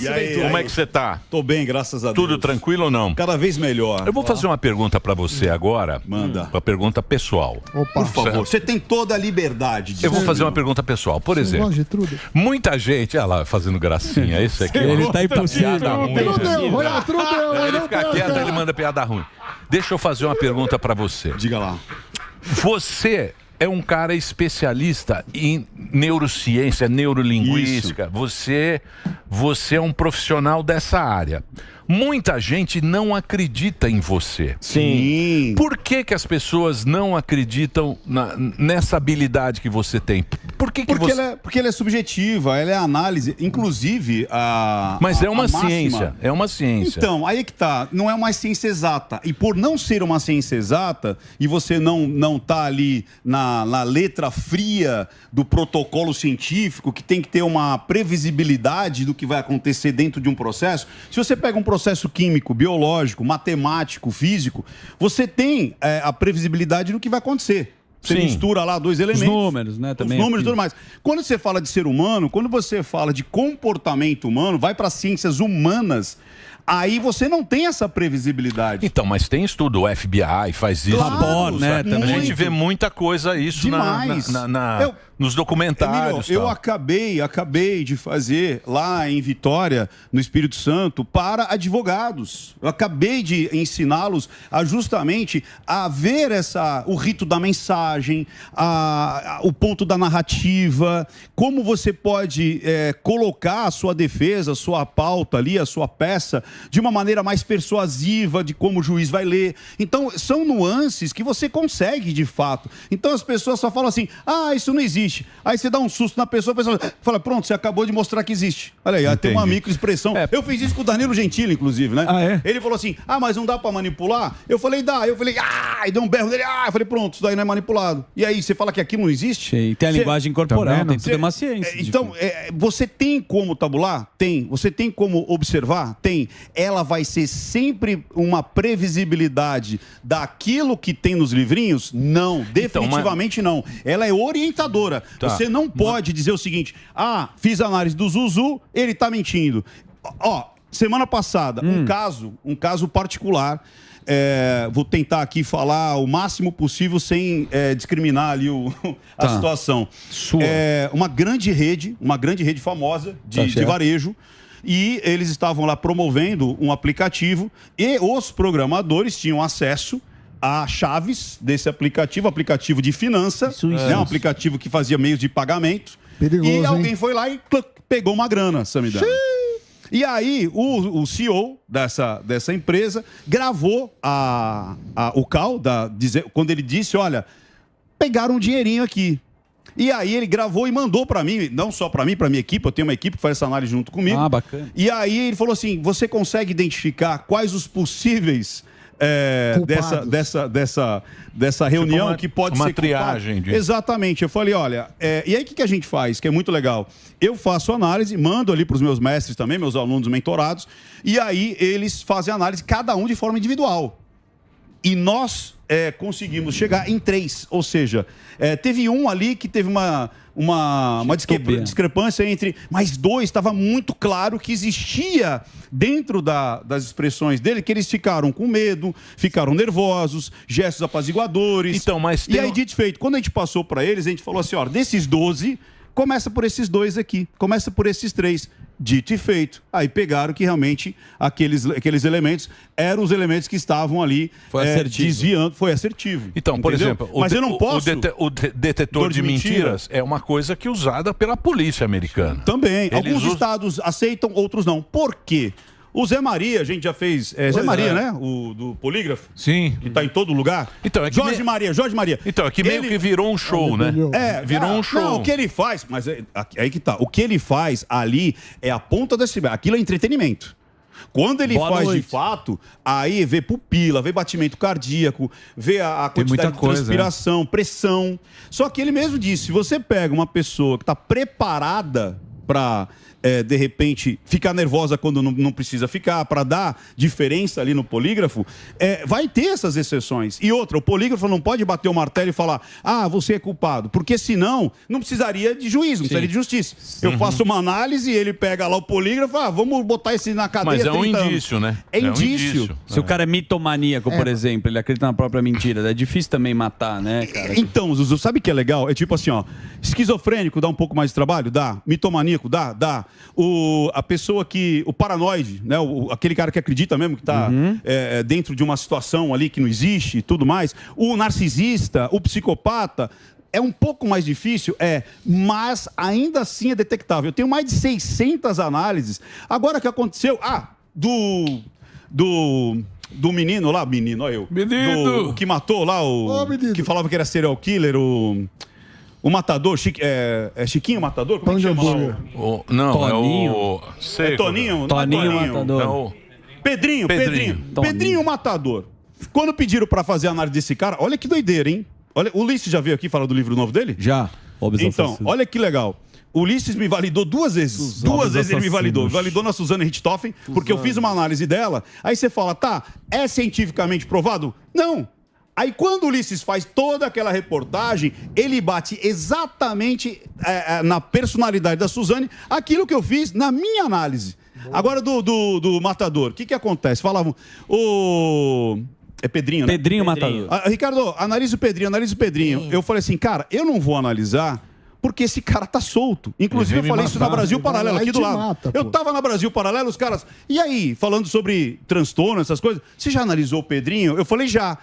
E aí, Ventura. Como é que você tá? Tô bem, graças a Tudo Deus. Tudo tranquilo ou não? Cada vez melhor. Eu vou fazer uma pergunta para você agora. Manda. Uma pergunta pessoal. Opa. Por favor, você tem toda a liberdade de Eu vou fazer uma pergunta pessoal. Por exemplo, muita gente. Olha lá, fazendo gracinha. Esse aqui. Ele tá impossível. Piada ruim. Trudeu, assim, olha, né? Trudeu, ele fica quieto, ele manda piada ruim. Deixa eu fazer uma pergunta para você. Diga lá. Você é um cara especialista em neurociência, neurolinguística. Isso. Você você é um profissional dessa área. Muita gente não acredita em você. Sim. Por que, que as pessoas não acreditam na, nessa habilidade que você tem? Por que, que porque, você... ela é, porque ela é subjetiva, ela é análise, inclusive a. Mas é a, é uma ciência. Máxima. É uma ciência. Então, aí é que tá. Não é uma ciência exata. E por não ser uma ciência exata, e você não, não tá ali na, na letra fria do protocolo científico, que tem que ter uma previsibilidade do que vai acontecer dentro de um processo, se você pega um processo processo químico, biológico, matemático, físico, você tem é, a previsibilidade do que vai acontecer. Você Sim. mistura lá dois elementos. Os números, né? Também os é números e tudo mais. Quando você fala de ser humano, quando você fala de comportamento humano, vai para ciências humanas. Aí você não tem essa previsibilidade. Então, mas tem estudo, o FBI faz isso. Claro, Labor, né? Também. A gente vê muita coisa isso Demais. na, na, na, na... Eu nos documentários. eu acabei, acabei de fazer lá em Vitória, no Espírito Santo, para advogados. Eu acabei de ensiná-los a justamente a ver essa, o rito da mensagem, a, a, o ponto da narrativa, como você pode é, colocar a sua defesa, a sua pauta ali, a sua peça, de uma maneira mais persuasiva de como o juiz vai ler. Então, são nuances que você consegue de fato. Então as pessoas só falam assim: ah, isso não existe existe. Aí você dá um susto na pessoa, a pessoa fala, pronto, você acabou de mostrar que existe. Olha aí, tem uma microexpressão. É. Eu fiz isso com o Danilo Gentili, inclusive, né? Ah, é? Ele falou assim, ah, mas não dá pra manipular? Eu falei, dá. Eu falei, ah, e deu um berro dele, ah, eu falei, pronto, isso daí não é manipulado. E aí, você fala que aquilo não existe? E tem a você... linguagem tá corporal, tem tudo, é uma ciência. É, então, é, você tem como tabular? Tem. Você tem como observar? Tem. Ela vai ser sempre uma previsibilidade daquilo que tem nos livrinhos? Não, definitivamente então, mas... não. Ela é orientadora. Tá. Você não pode dizer o seguinte: ah, fiz análise do Zuzu, ele tá mentindo. Ó, semana passada, hum. um caso, um caso particular. É, vou tentar aqui falar o máximo possível sem é, discriminar ali o, a tá. situação. Sua. É, uma grande rede, uma grande rede famosa de, tá de varejo e eles estavam lá promovendo um aplicativo e os programadores tinham acesso a chaves desse aplicativo, aplicativo de finança, isso, isso, né? Isso. um aplicativo que fazia meios de pagamento. Perigoso, e alguém hein? foi lá e pegou uma grana, Samidana. E aí, o, o, CEO dessa, dessa empresa gravou a, a o Cal, da, dizer, quando ele disse: Olha, pegaram um dinheirinho aqui. E aí, ele gravou e mandou para mim, não só para mim, para minha equipe, eu tenho uma equipe que faz essa análise junto comigo. Ah, bacana. E aí, ele falou assim: Você consegue identificar quais os possíveis é, dessa, dessa, dessa, dessa reunião uma, que pode uma ser. Uma triagem. De... Exatamente. Eu falei, olha, é, e aí o que, que a gente faz, que é muito legal? Eu faço análise, mando ali para os meus mestres também, meus alunos mentorados, e aí eles fazem análise, cada um de forma individual. E nós é, conseguimos chegar em três, ou seja, é, teve um ali que teve uma uma, uma discrepância entre. Mas dois, estava muito claro que existia dentro da, das expressões dele que eles ficaram com medo, ficaram nervosos, gestos apaziguadores. Então, mas. E aí, um... dito feito, quando a gente passou para eles, a gente falou assim: ó, desses 12, começa por esses dois aqui, começa por esses três. Dito e feito. Aí pegaram que realmente aqueles, aqueles elementos eram os elementos que estavam ali foi é, desviando. Foi assertivo. Então, entendeu? por exemplo, mas eu não posso. O, o de detetor de, de mentiras, mentiras, é uma coisa que é usada pela polícia americana. Também. Eles Alguns estados aceitam, outros não. Por quê? O Zé Maria, a gente já fez. É, Zé Maria, é. né? O do polígrafo? Sim. Que tá em todo lugar. Então, é que Jorge me... Maria, Jorge Maria. Então, é que meio ele... que virou um show, né? É, virou um show. Não, o que ele faz, mas é, aí que tá. O que ele faz ali é a ponta da iceberg. Aquilo é entretenimento. Quando ele Boa faz noite. de fato, aí vê pupila, vê batimento cardíaco, vê a, a quantidade de coisa, né? transpiração, é. pressão. Só que ele mesmo disse: se você pega uma pessoa que está preparada para é, de repente, ficar nervosa quando não, não precisa ficar, para dar diferença ali no polígrafo, é, vai ter essas exceções. E outra, o polígrafo não pode bater o martelo e falar, ah, você é culpado, porque senão não precisaria de juízo, não precisaria de justiça. Sim. Eu faço uma análise, ele pega lá o polígrafo, ah, vamos botar esse na cadeia. Mas é um indício, anos. né? É, é indício. Um indício. Se o é. cara é mitomaníaco, é. por exemplo, ele acredita na própria mentira, é difícil também matar, né, cara? Então, Zuzu, sabe o que é legal? É tipo assim, ó, esquizofrênico dá um pouco mais de trabalho? Dá. Mitomaníaco dá? Dá o, a pessoa que. O paranoide, né? O, aquele cara que acredita mesmo que está uhum. É, é, dentro de uma situação ali que não existe e tudo mais. O narcisista, o psicopata, é um pouco mais difícil, é, mas ainda assim é detectável. Eu tenho mais de 600 análises. Agora o que aconteceu? Ah, do do do menino lá, menino, olha eu. Menino! Do, que matou lá o, oh, que falava que era serial killer, o o Matador, Chiqui, é, é Chiquinho Matador? Como é O, não, Toninho. é o... Sei, né? é Toninho? É Toninho, Toninho Matador. É o... Pedrinho, Pedrinho. Pedrinho, Pedrinho Matador. Quando pediram para fazer a análise desse cara, olha que doideira, hein? Olha, o Ulisses já veio aqui falar do livro novo dele? Já. Obisão então, olha que legal. O Ulisses me validou duas vezes. Os duas vezes assassinos. ele me validou. Validou na Suzana Richthofen, porque eu fiz uma análise dela. Aí você fala, tá, é cientificamente provado? Não. Aí quando o Ulisses faz toda aquela reportagem, ele bate exatamente é, é, na personalidade da Suzane aquilo que eu fiz na minha análise. Agora do, do, do Matador, o que, que acontece? Falavam, o... É Pedrinho, né? Pedrinho, Pedrinho. Matador. Ah, Ricardo, analise o Pedrinho, analise o Pedrinho. Sim. Eu falei assim, cara, eu não vou analisar porque esse cara tá solto. Inclusive, eu falei matar, isso na Brasil né? Paralelo, aqui do lado. Mata, eu tava na Brasil Paralelo, os caras. E aí, falando sobre transtorno, essas coisas, você já analisou o Pedrinho? Eu falei já.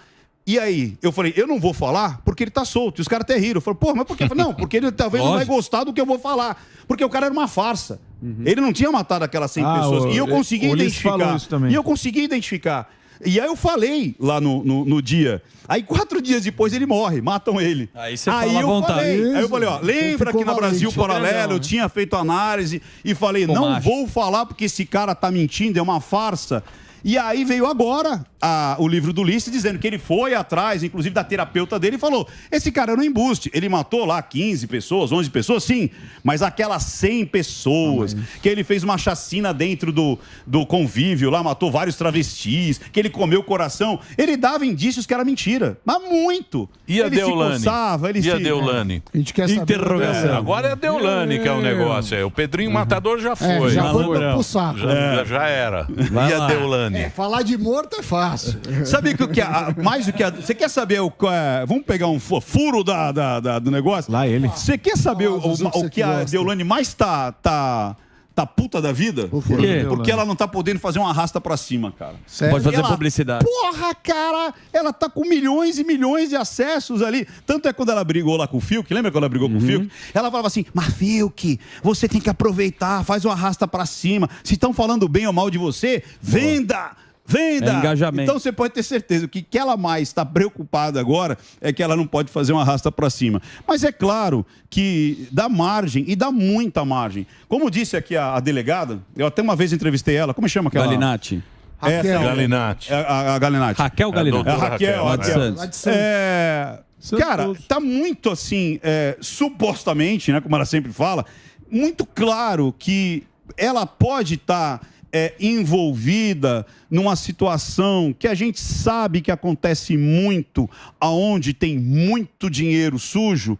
E aí, eu falei, eu não vou falar porque ele tá solto. E os caras até riram. Eu falei, pô, mas por que? Não, porque ele talvez não vai gostar do que eu vou falar. Porque o cara era uma farsa. Uhum. Ele não tinha matado aquelas 100 ah, pessoas. O, e eu consegui identificar. E eu consegui identificar. E aí eu falei lá no, no, no, dia. Aí quatro dias depois ele morre, matam ele. Aí você aí fala eu vontade. Falei, aí eu falei, ó, lembra que no Brasil Paralelo eu né? tinha feito análise e falei, Pô, não macho. vou falar porque esse cara tá mentindo, é uma farsa. E aí veio agora a, o livro do Lice dizendo que ele foi atrás, inclusive da terapeuta dele, e falou: esse cara era é um embuste. Ele matou lá 15 pessoas, 11 pessoas, sim, mas aquelas 100 pessoas, Amém. Ah, que ele fez uma chacina dentro do, do convívio lá, matou vários travestis, que ele comeu o coração. Ele dava indícios que era mentira, mas muito. E a ele Se coçava, ele e se... a Deolane? A gente quer saber. É, agora é a Deolane que é o é. negócio. É. O Pedrinho uhum. Matador já é, foi. É, já uhum. foi pro saco. Já, já era. Vai e lá. a Deolane? É, falar de morto é fácil. Sabe que o que a, mais do que a, Você quer saber o. É, vamos pegar um furo da, da, da, do negócio? Lá ele. Você quer saber ah, o, o, o, que, que a Deolane mais tá, tá tá puta da vida? Por quê? Porque ela não tá podendo fazer uma arrasta pra cima, cara. Sério? Pode fazer ela, publicidade. Porra, cara! Ela tá com milhões e milhões de acessos ali. Tanto é quando ela brigou lá com o Fiuk, lembra quando ela brigou uhum. com o uhum. Fiuk? Ela falava assim, mas Fiuk, você tem que aproveitar, faz uma arrasta pra cima. Se estão falando bem ou mal de você, Boa. venda! Venda! É engajamento. Então você pode ter certeza que que ela mais está preocupada agora é que ela não pode fazer uma arrasta para cima. Mas é claro que dá margem e dá muita margem. Como disse aqui a, a delegada, eu até uma vez entrevistei ela, como chama aquela? Galinati. É, Raquel. Essa, é Galinati. É a, a Galinati. Raquel Galinati. É a Raquel, Raquel. Raquel. Raquel. Né? É, cara, tá muito assim, é, supostamente, né, como ela sempre fala, muito claro que ela pode estar tá é, envolvida numa situação que a gente sabe que acontece muito, aonde tem muito dinheiro sujo?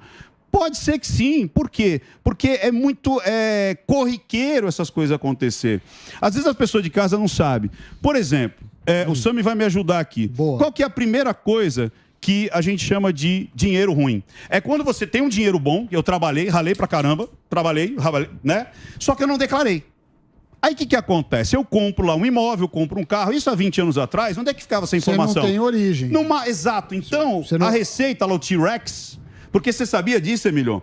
Pode ser que sim. Por quê? Porque é muito é, corriqueiro essas coisas acontecer. Às vezes as pessoas de casa não sabem. Por exemplo, é, o hum. Sami vai me ajudar aqui. Boa. Qual que é a primeira coisa que a gente chama de dinheiro ruim. É quando você tem um dinheiro bom, eu trabalhei, ralei pra caramba, trabalhei, ralei, né? Só que eu não declarei. Aí o que, que acontece? Eu compro lá um imóvel, compro um carro, isso há 20 anos atrás, onde é que ficava essa informação? Você não tem origem. Numa... Exato. Então, não... a receita lá, o T-Rex, porque você sabia disso, Emilio?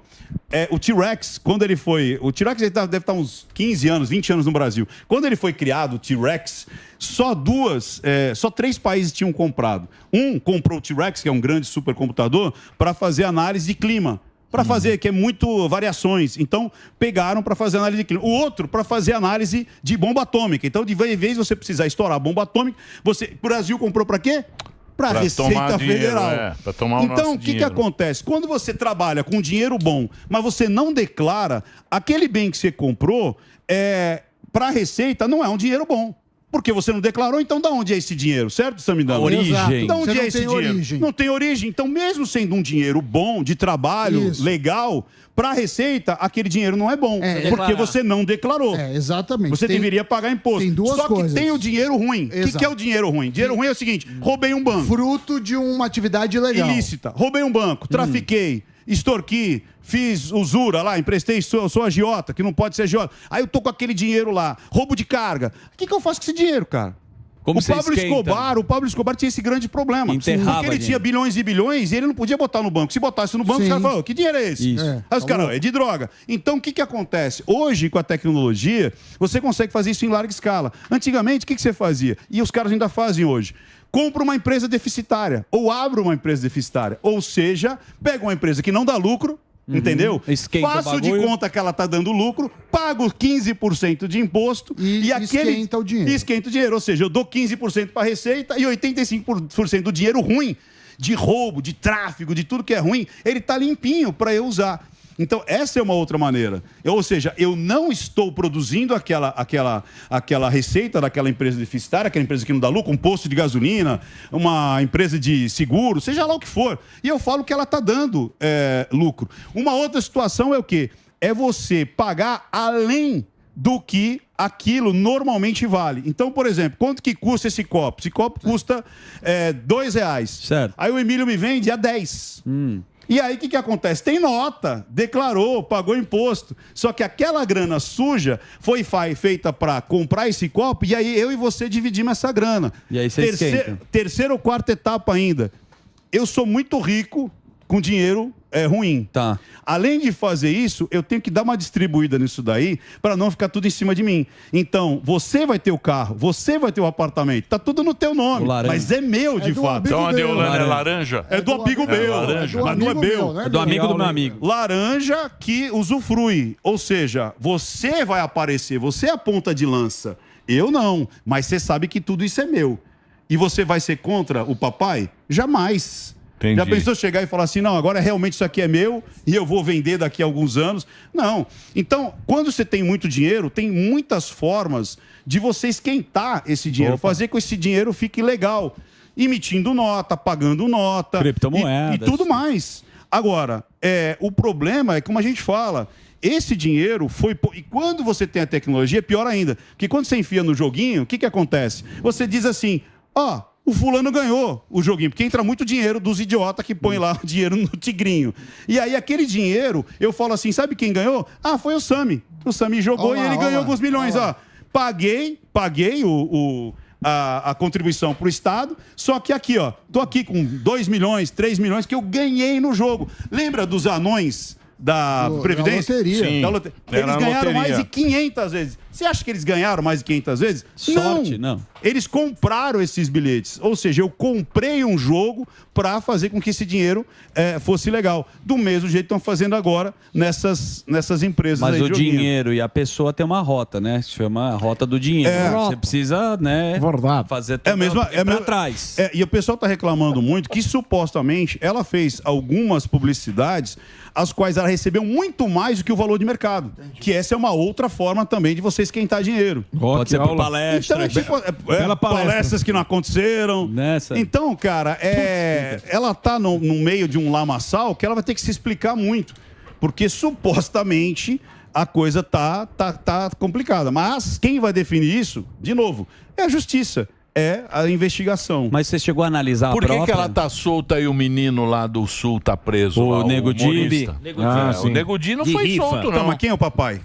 É, o T-Rex, quando ele foi. O T-Rex tá, deve estar tá uns 15 anos, 20 anos no Brasil. Quando ele foi criado, o T-Rex, só duas, é, só três países tinham comprado. Um comprou o T-Rex, que é um grande supercomputador, para fazer análise de clima para uhum. fazer, que é muito variações. Então, pegaram para fazer análise clima. O outro para fazer análise de bomba atômica. Então, de vez você precisar estourar a bomba atômica, você, o Brasil comprou para quê? Para a Receita Federal. Dinheiro, é, tomar então, o que, que acontece? Quando você trabalha com dinheiro bom, mas você não declara, aquele bem que você comprou, é, para a Receita não é um dinheiro bom. Porque você não declarou, então da onde é esse dinheiro, certo, Samidana? A origem. Da onde você é esse dinheiro? Origem. Não tem origem. Então, mesmo sendo um dinheiro bom, de trabalho, Isso. legal, para a Receita, aquele dinheiro não é bom. É, porque declarar. você não declarou. É, exatamente. Você tem, deveria pagar imposto. Tem duas Só coisas. que tem o dinheiro ruim. O que, é o dinheiro ruim? Dinheiro ruim é o seguinte: roubei um banco. Fruto de uma atividade ilegal. Ilícita. Roubei um banco, hum. trafiquei, hum. extorqui, fiz usura lá, emprestei, sou, sou agiota, que não pode ser agiota. Aí eu tô com aquele dinheiro lá, roubo de carga. O que, que eu faço com esse dinheiro, cara? Como o Pablo esquenta. Escobar, né? o Pablo Escobar tinha esse grande problema. Enterrava porque ele tinha bilhões e bilhões e ele não podia botar no banco. Se botasse no banco, Sim. os caras falavam, que dinheiro é esse? É. Aí os tá caras, é de droga. Então o que, que acontece? Hoje, com a tecnologia, você consegue fazer isso em larga escala. Antigamente, o que, que você fazia? E os caras ainda fazem hoje compra uma empresa deficitária ou abre uma empresa deficitária. Ou seja, pega uma empresa que não dá lucro, Uhum. Entendeu? Esquenta Faço de conta que ela tá dando lucro, pago 15% de imposto e, e aquele. Esquenta o dinheiro. Esquenta o dinheiro. Ou seja, eu dou 15% para a Receita e 85% do dinheiro ruim, de roubo, de tráfico, de tudo que é ruim, ele tá limpinho para eu usar. Então, essa é uma outra maneira. Eu, ou seja, eu não estou produzindo aquela, aquela, aquela receita daquela empresa deficitária, aquela empresa que não dá lucro, um posto de gasolina, uma empresa de seguro, seja lá o que for. E eu falo que ela está dando é, lucro. Uma outra situação é o quê? É você pagar além do que aquilo normalmente vale. Então, por exemplo, quanto que custa esse copo? Esse copo custa é, dois reais. Certo. Aí o Emílio me vende a 10. Hum. E aí o que, que acontece? Tem nota, declarou, pagou imposto. Só que aquela grana suja foi feita para comprar esse copo e aí eu e você dividimos essa grana. E aí você Terceiro, terceira ou quarta etapa ainda. Eu sou muito rico, com dinheiro é, ruim. Tá. Além de fazer isso, eu tenho que dar uma distribuída nisso daí para não ficar tudo em cima de mim. Então, você vai ter o carro, você vai ter o apartamento, tá tudo no teu nome, mas é meu é de então, é fato. Então a Deolana é laranja? É do é amigo é meu, laranja. mas não é meu. Né, é do amigo do meu amigo. Laranja que usufrui, ou seja, você vai aparecer, você é a ponta de lança. Eu não, mas você sabe que tudo isso é meu. E você vai ser contra o papai? Jamais. Entendi. Já pensou chegar e falar assim, não, agora realmente isso aqui é meu e eu vou vender daqui a alguns anos? Não. Então, quando você tem muito dinheiro, tem muitas formas de você esquentar esse dinheiro, Opa. fazer com que esse dinheiro fique legal, emitindo nota, pagando nota, criptomoedas e, e tudo mais. Agora, é, o problema é como a gente fala, esse dinheiro foi. E quando você tem a tecnologia, pior ainda. Porque quando você enfia no joguinho, o que, que acontece? Você diz assim: ó, oh, o fulano ganhou o joguinho, porque entra muito dinheiro dos idiotas que põem lá o dinheiro no tigrinho. E aí, aquele dinheiro, eu falo assim: sabe quem ganhou? Ah, foi o Sami. O Sami jogou olá, e ele olá, ganhou alguns milhões. Olá. Ó, paguei, paguei o, o a, a, contribuição para o Estado, só que aqui, ó, tô aqui com 2 milhões, 3 milhões que eu ganhei no jogo. Lembra dos anões? da Previdência. Da loteria. Sim, da lote... Eles ganharam loteria. mais de 500 vezes. Você acha que eles ganharam mais de 500 vezes? Sorte, não. não. Eles compraram esses bilhetes. Ou seja, eu comprei um jogo para fazer com que esse dinheiro é, fosse legal. Do mesmo jeito que estão fazendo agora nessas, nessas empresas. Mas o dinheiro e a pessoa tem uma rota, né? Se chama rota do dinheiro. É, Você precisa, né? Fazer é tudo é mesmo, é para trás. É, e o pessoal está reclamando muito que supostamente ela fez algumas publicidades as quais ela recebeu muito mais do que o valor de mercado. Entendi. Que essa é uma outra forma também de você esquentar dinheiro. Pode, Pode ser por palestra. Então, tipo, é, é, palestra. palestras que não aconteceram. Nessa. Então, cara, é, ela tá no, no meio de um lamaçal que ela vai ter que se explicar muito. Porque supostamente a coisa tá, tá, tá complicada. Mas quem vai definir isso, de novo, é a justiça é a investigação. Mas você chegou a analisar Por a Por que ela tá solta e o menino lá do Sul tá preso? O lá, Nego Dib. Ah, ah, o Nego Di é, ah, não foi solto, não. Então, mas quem é o papai?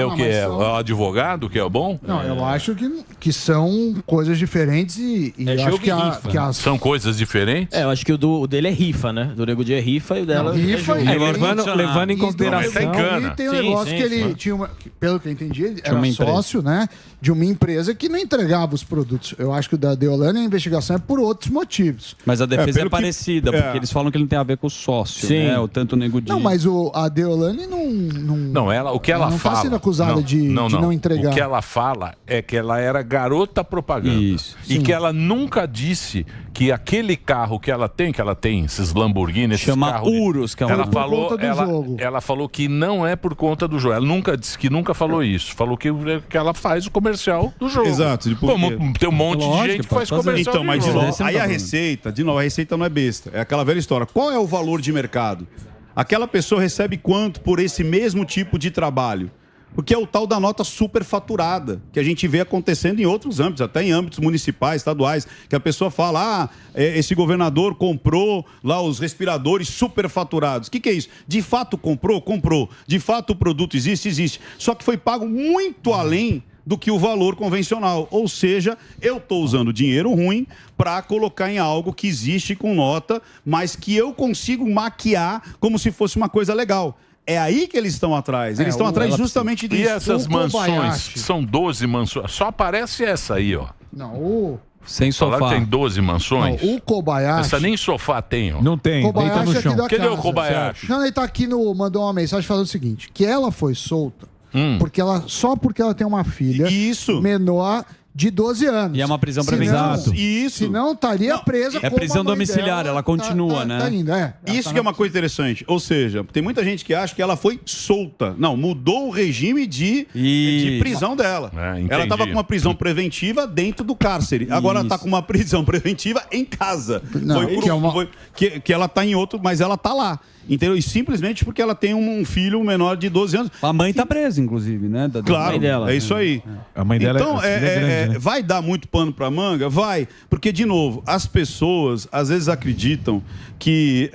é o que? É são... o advogado que é o bom? Não, é. eu acho que, que são coisas diferentes e, e é acho que, a, que né? as... São coisas diferentes? É, eu acho que o, do, o dele é rifa, né? Do Nego Dia é rifa e o dela... Não, rifa é, é levando, levando em consideração... E tem um sim, negócio sim, que ele tinha uma... Pelo que eu entendi, ele era sócio, né? De uma empresa que não entregava os produtos. Eu acho que o da Deolane a investigação é por outros motivos. Mas a é, defesa é, parecida, que... É. porque eles falam que ele não tem a ver com o sócio, né? O tanto o Nego Dia... Não, mas o, a Deolane não... Não, não ela, o que ela fala acusada não, de, não, de não. não. entregar. O que ela fala é que ela era garota propaganda. Isso. E Sim. que ela nunca disse que aquele carro que ela tem, que ela tem esses Lamborghini, esses Chama carros. Urus, que é um ela falou, ela, ela, falou que não é por conta do jogo. Ela nunca disse que nunca falou isso. Falou que, que ela faz o comercial do jogo. Exato. De porque... tem um monte Lógico, de gente que faz fazer. comercial. Então, mas de novo, é aí a receita, de novo, a receita não é besta. É aquela velha história. Qual é o valor de mercado? Aquela pessoa recebe quanto por esse mesmo tipo de trabalho? porque é o tal da nota superfaturada, que a gente vê acontecendo em outros âmbitos, até em âmbitos municipais, estaduais, que a pessoa fala, ah, é, esse governador comprou lá os respiradores superfaturados. O que, que é isso? De fato comprou? Comprou. De fato o produto existe? Existe. Só que foi pago muito além do que o valor convencional. Ou seja, eu estou usando dinheiro ruim para colocar em algo que existe com nota, mas que eu consigo maquiar como se fosse uma coisa legal. É aí que eles estão atrás. Eles é, estão atrás justamente disso. E essas mansões, são 12 mansões. Só aparece essa aí, ó. Não, o. Sem sofá. Falaram tem 12 mansões. Não, o Kobayashi. Essa nem sofá tem, ó. Não tem, Kobayashi deita no é chão. Cadê o Kobayashi? Não, ele tá aqui no. Mandou uma mensagem falando o seguinte: que ela foi solta. Hum. Porque ela, só porque ela tem uma filha Isso. menor de 12 anos. E é uma prisão preventiva. Tá isso. Se não, estaria presa É prisão domiciliar, ela continua, tá, tá, né? Tá indo, é. Isso que é uma coisa interessante. Ou seja, tem muita gente que acha que ela foi solta. Não, mudou o regime de, de prisão dela. É, ela estava com uma prisão preventiva dentro do cárcere. Agora ela está com uma prisão preventiva em casa. Não, foi é que, é uma... foi, que, que ela está em outro, mas ela está lá. Entendeu? E simplesmente porque ela tem um filho menor de 12 anos. A mãe está presa, inclusive, né? Da, da claro, dela, é isso né? aí. É. A mãe dela é- então, é, é, grande, é, é, né? vai dar muito pano para manga? Vai. Porque, de novo, as pessoas às vezes acreditam que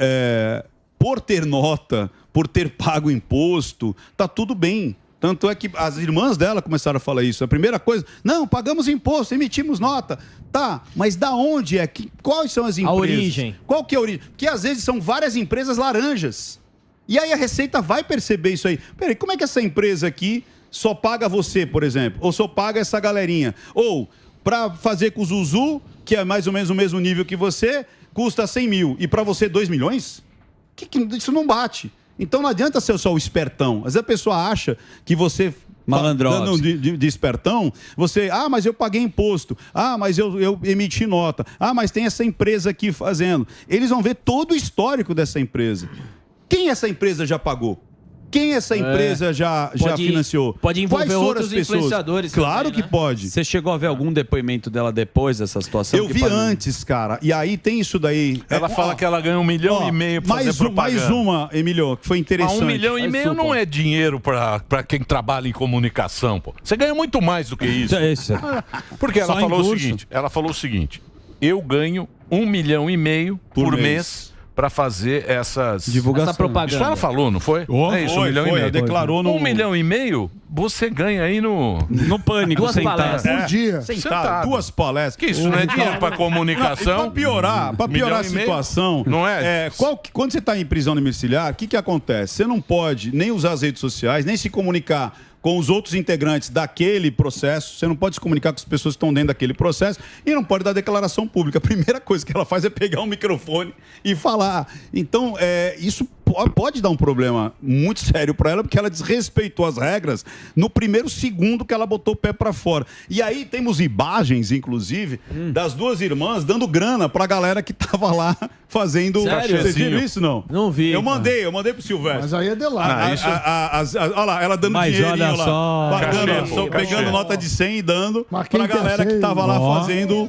por ter nota, por ter pago imposto, tá tudo bem. Tanto é que as irmãs dela começaram a falar isso. A primeira coisa, não, pagamos imposto, emitimos nota. Tá, mas da onde é? Que, quais são as empresas? A origem. Qual que é a origem? Porque às vezes são várias empresas laranjas. E aí a Receita vai perceber isso aí. Peraí, como é que essa empresa aqui só paga você, por exemplo? Ou só paga essa galerinha? Ou, para fazer com o Zuzu, que é mais ou menos o mesmo nível que você, custa 100 mil. E para você, 2 milhões? Que, que, isso não bate. Então não adianta ser só o espertão. Às vezes a pessoa acha que você Malandrosa. De, de, de, espertão, você, ah, mas eu paguei imposto, ah, mas eu, eu emiti nota, ah, mas tem essa empresa aqui fazendo. Eles vão ver todo o histórico dessa empresa. Quem essa empresa já pagou? Quem essa é. empresa é. já, já pode, financiou? Pode envolver Quais outros influenciadores. Claro também, que né? pode. Você chegou a ver algum depoimento dela depois dessa situação? Eu vi pode... antes, cara. E aí tem isso daí. Ela é, fala ó, que ela ganha um milhão ó, e meio pra mais fazer um, propaganda. Mais uma, Emilio, que foi interessante. Mas um milhão e meio não é dinheiro pra, pra quem trabalha em comunicação, pô. Você ganha muito mais do que isso. É, isso é. Porque ela Só falou o seguinte, ela falou o seguinte, eu ganho um milhão e meio por, por mês, mês para fazer essas divulgação. Essa propaganda. Isso ela falou, não foi? Oh, é isso, foi, um milhão foi, e meio. Declarou no... Um milhão e meio, você ganha aí no. No pânico, duas sentado. palestras. Por é. dia. Sentado. sentado. Duas palestras. Que isso, um não é dinheiro para comunicação. Para piorar, pra piorar a situação. Não é? é qual, quando você está em prisão domiciliar, o que, que acontece? Você não pode nem usar as redes sociais, nem se comunicar com os outros integrantes daquele processo, você não pode se comunicar com as pessoas que estão dentro daquele processo e não pode dar declaração pública. A primeira coisa que ela faz é pegar o um microfone e falar. Então, é, isso pode dar um problema muito sério para ela, porque ela desrespeitou as regras no primeiro segundo que ela botou o pé para fora. E aí temos imagens, inclusive, hum. das duas irmãs dando grana para a galera que estava lá fazendo Sério? Vocês viram isso, não? Não vi. Eu mandei, eu mandei pro Silvestre. Mas aí é de lá. Ah, né? isso... É- a, a, a, olha lá, ela dando Mas olha só, lá. Pagando, cachê, pegando cachê. nota de 100 e dando pra galera que tava lá fazendo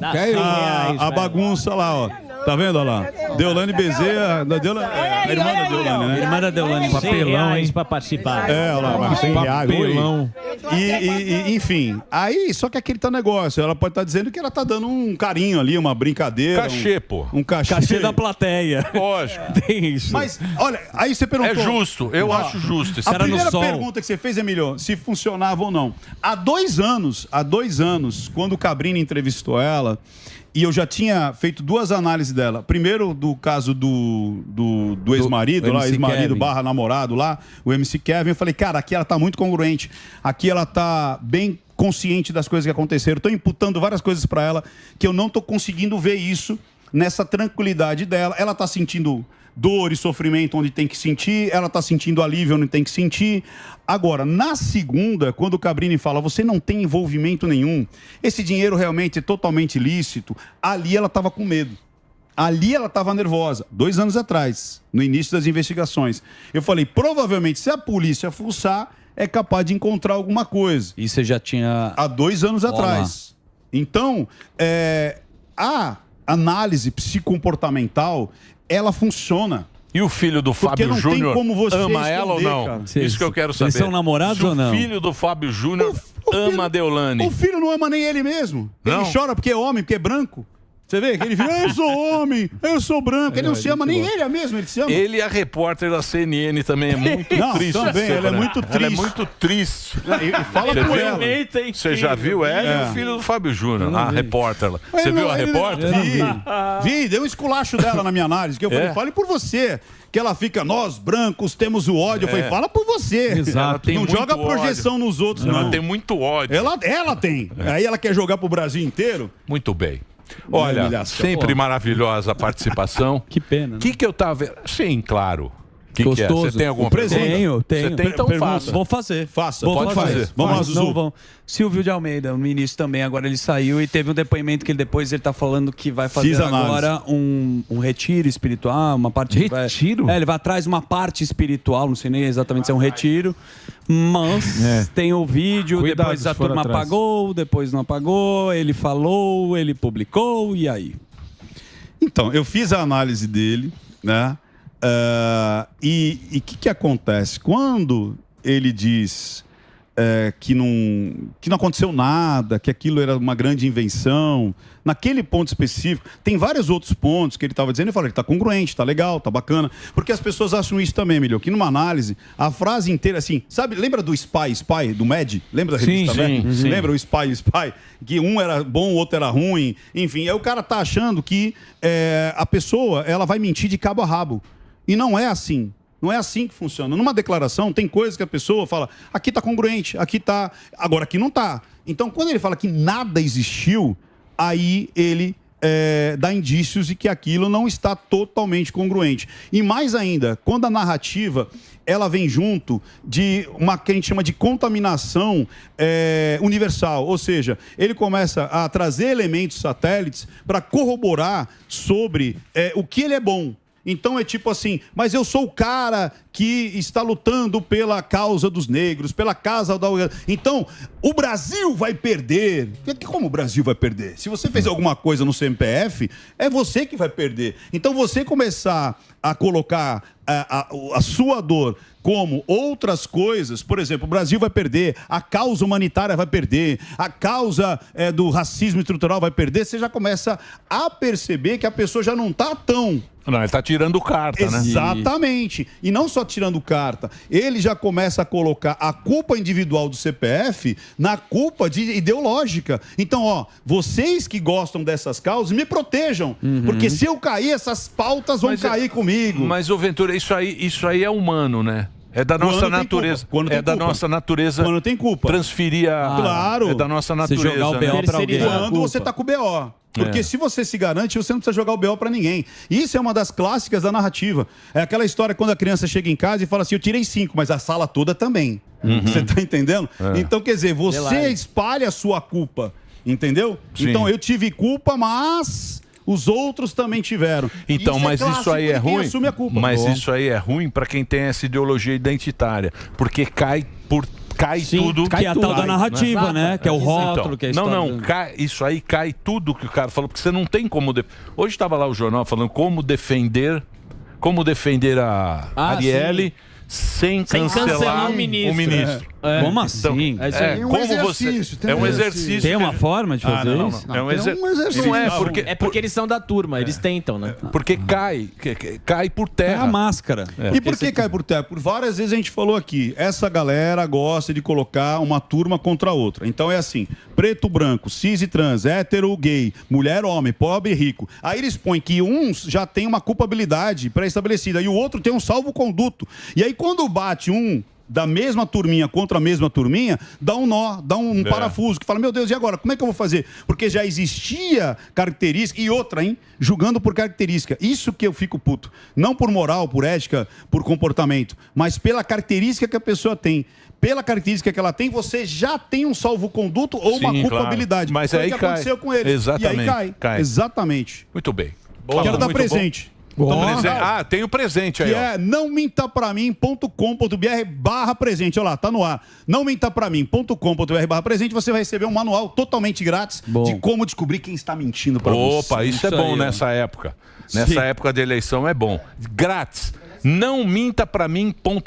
a bagunça lá, ó. Tá vendo, olha lá? Deolane Bezerra. Da Deolane, é, a irmã da Deolane, né? Irmã da Deolane. Papelão, é, hein? Pra participar. É, olha lá. Papelão. E, e, enfim, aí, só que aquele tá negócio. Ela pode estar tá dizendo que ela tá dando um carinho ali, uma brincadeira. Cachê, um, pô. Um cachê. Cachê da plateia. Lógico. Tem isso. Mas, olha, aí você perguntou. É justo, eu ah. acho justo. A primeira pergunta que você fez, Emilio, se funcionava ou não. Há dois anos, há dois anos, quando o Cabrini entrevistou ela, e eu já tinha feito duas análises dela. Primeiro, do caso do, do, do ex-marido, lá, ex-marido barra namorado lá, o MC Kevin. Eu falei, cara, aqui ela tá muito congruente. Aqui ela tá bem consciente das coisas que aconteceram. Estou imputando várias coisas para ela que eu não estou conseguindo ver isso nessa tranquilidade dela. Ela está sentindo dor e sofrimento onde tem que sentir, ela está sentindo alívio onde tem que sentir. Agora, na segunda, quando o Cabrini fala, você não tem envolvimento nenhum, esse dinheiro realmente é totalmente lícito, ali ela estava com medo. Ali ela estava nervosa, dois anos atrás, no início das investigações. Eu falei, provavelmente, se a polícia fuçar, é capaz de encontrar alguma coisa. E você já tinha. Há dois anos Olá. atrás. Então, é, a análise psicomportamental ela funciona. E o filho do Porque Fábio Júnior ama ela ou não? Cara. Isso que eu quero saber. Eles são namorados Se ou não? O filho do Fábio Júnior ama filho, a Deolane. O filho não ama nem ele mesmo. Não. Ele chora porque é homem, porque é branco. Você vê que ele fica, eu sou homem, eu sou branco. Ele não, se ama, nem ele é mesmo, ele se ama. Ele é a repórter da CNN também é muito não, triste. Também, é ela é muito triste. Ela é muito triste. E, fala Você ela. Você já viu ela e o é. filho do Fábio Júnior, a repórter lá. Você viu a repórter? Vi, vi, deu um esculacho dela na minha análise, que eu falei, é? fale por você que ela fica, nós brancos temos o ódio. É. Eu falei, fala por você. Exato. Não joga a projeção ódio. nos outros, não. Ela tem muito ódio. Ela, ela tem. É. Aí ela quer jogar pro Brasil inteiro. Muito bem. Olha, sempre maravilhosa a participação. que pena. O né? que, que eu tava. Sim, claro. Que é? Gostoso. é? Você tem alguma presente? Tenho, tenho. tem, então Pergunta. faça. Vou fazer. Faça. Vou Pode fazer. fazer. Vamos lá, Zuzu. Não vão. Silvio de Almeida, o ministro também, agora ele saiu e teve um depoimento que ele depois ele tá falando que vai fazer agora um, um retiro espiritual, uma parte... Retiro? Vai, é, ele vai atrás de uma parte espiritual, não sei nem exatamente se é um retiro, mas é. tem o vídeo, Cuidado depois a turma atrás. apagou, depois não apagou, ele falou, ele publicou, e aí? Então, eu fiz a análise dele, né? Uh, e o que, que acontece? Quando ele diz é, que, não, que não aconteceu nada, que aquilo era uma grande invenção. Naquele ponto específico, tem vários outros pontos que ele estava dizendo. Eu falei, está congruente, está legal, está bacana. Porque as pessoas acham isso também, melhor. Que numa análise, a frase inteira assim, sabe, lembra do Spy, Spy, do Med? Lembra da revista sim, sim, sim. Lembra o Spy, Spy? Que um era bom, o outro era ruim. Enfim, aí o cara tá achando que é, a pessoa ela vai mentir de cabo a rabo. E não é assim. Não é assim que funciona. Numa declaração, tem coisas que a pessoa fala, aqui está congruente, aqui está. Agora, aqui não está. Então, quando ele fala que nada existiu, aí ele é, dá indícios de que aquilo não está totalmente congruente. E mais ainda, quando a narrativa ela vem junto de uma que a gente chama de contaminação é, universal, ou seja, ele começa a trazer elementos satélites para corroborar sobre é, o que ele é bom. Então é tipo assim, mas eu sou o cara que está lutando pela causa dos negros, pela casa da. Então, o Brasil vai perder. Como o Brasil vai perder? Se você fez alguma coisa no CMPF, é você que vai perder. Então, você começar a colocar a, sua dor como outras coisas, por exemplo, o Brasil vai perder, a causa humanitária vai perder, a causa é, do racismo estrutural vai perder, você já começa a perceber que a pessoa já não está tão. Não, ele está tirando carta, Exatamente. né? Exatamente. E não só tirando carta, ele já começa a colocar a culpa individual do CPF na culpa de ideológica. Então, ó, vocês que gostam dessas causas, me protejam. Uhum. Porque se eu cair, essas pautas vão mas, cair é, comigo. Mas, ô Ventura, isso aí, isso aí é humano, né? É da nossa quando natureza. Quando é da culpa. nossa natureza. Quando tem culpa. Transferir a. Ah, claro. É da nossa natureza. Você jogar o BO né? alguém. Quando você tá com o BO. Porque é. se você se garante, você não precisa jogar o BO para ninguém. Isso é uma das clássicas da narrativa. É aquela história quando a criança chega em casa e fala assim: eu tirei cinco, mas a sala toda também. Uhum. Você tá entendendo? É. Então, quer dizer, você espalha a sua culpa. Entendeu? Sim. Então, eu tive culpa, mas os outros também tiveram. Então, isso é mas é tá isso aí é ruim. Mas isso aí é ruim para quem tem essa ideologia identitária, porque cai por cai Sim, tudo. Cai que a tal da narrativa, né? né? Que é o então, rótulo, então, que é a Não, não, cai, isso aí cai tudo que o cara falou, porque você não tem como... Hoje estava lá o jornal falando como defender, como defender a ah, Arielle sem, sem cancelar, cancelar, o ministro. O ministro. É. É. Como então, assim? Então, é, é, é um como exercício, é um exercício. Tem uma forma de fazer ah, não, isso? Não, não. É, um exer... um exercício. Não é, porque... é porque eles são da turma, eles é. tentam, né? É. Porque cai, cai por terra. É a máscara. E por que cai por terra? Por várias vezes a gente falou aqui, essa galera gosta de colocar uma turma contra outra. Então é assim, preto, branco, cis e trans, hétero, gay, mulher, homem, pobre e rico. Aí eles põem que uns já tem uma culpabilidade pré-estabelecida e o outro tem um salvo-conduto. E aí quando bate um da mesma turminha contra a mesma turminha, dá um nó, dá um é. parafuso, que fala, meu Deus, e agora? Como é que eu vou fazer? Porque já existia característica, e outra, hein? Julgando por característica. Isso que eu fico puto. Não por moral, por ética, por comportamento, mas pela característica que a pessoa tem. Pela característica que ela tem, você já tem um salvo-conduto ou Sim, uma culpabilidade. Claro. Mas Foi aí o que cai. aconteceu com ele. Exatamente. E aí cai. cai. Exatamente. Muito bem. Boa, Quero dar presente. Bom. Então, presen... Ah, tem o presente aí. Que ó. é não minta pra mim.com.br barra presente. Olha lá, tá no ar. Tá não minta pra mim.com.br barra presente. Você vai receber um manual totalmente grátis bom. de como descobrir quem está mentindo pra Opa, você. Opa, isso, isso, é bom aí, nessa época. Nessa Sim. época de eleição é bom. Grátis não minta para mim.com.br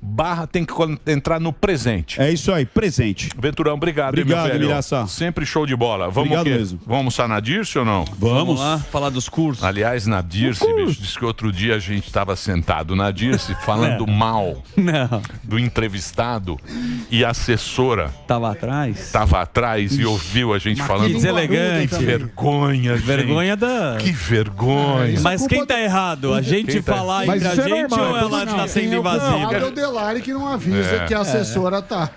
barra tem que entrar no presente. É isso aí, presente. Venturão, obrigado, obrigado meu velho. Sempre show de bola. Vamos obrigado mesmo. Vamos na Dirce ou não? Vamos. Vamos lá falar dos cursos. Aliás, Dirce, bicho, disse que outro dia a gente estava sentado na Dirce falando mal não. do entrevistado e a assessora tava atrás. Tava atrás Ixi. e ouviu a gente Mas falando. Que deselegante. Que vergonha, gente. Vergonha da Que vergonha. Mas quem tá errado? A gente falar mas entre a é gente é ou ela está sendo invasiva? Não, é o Delari que não avisa é. que a assessora tá.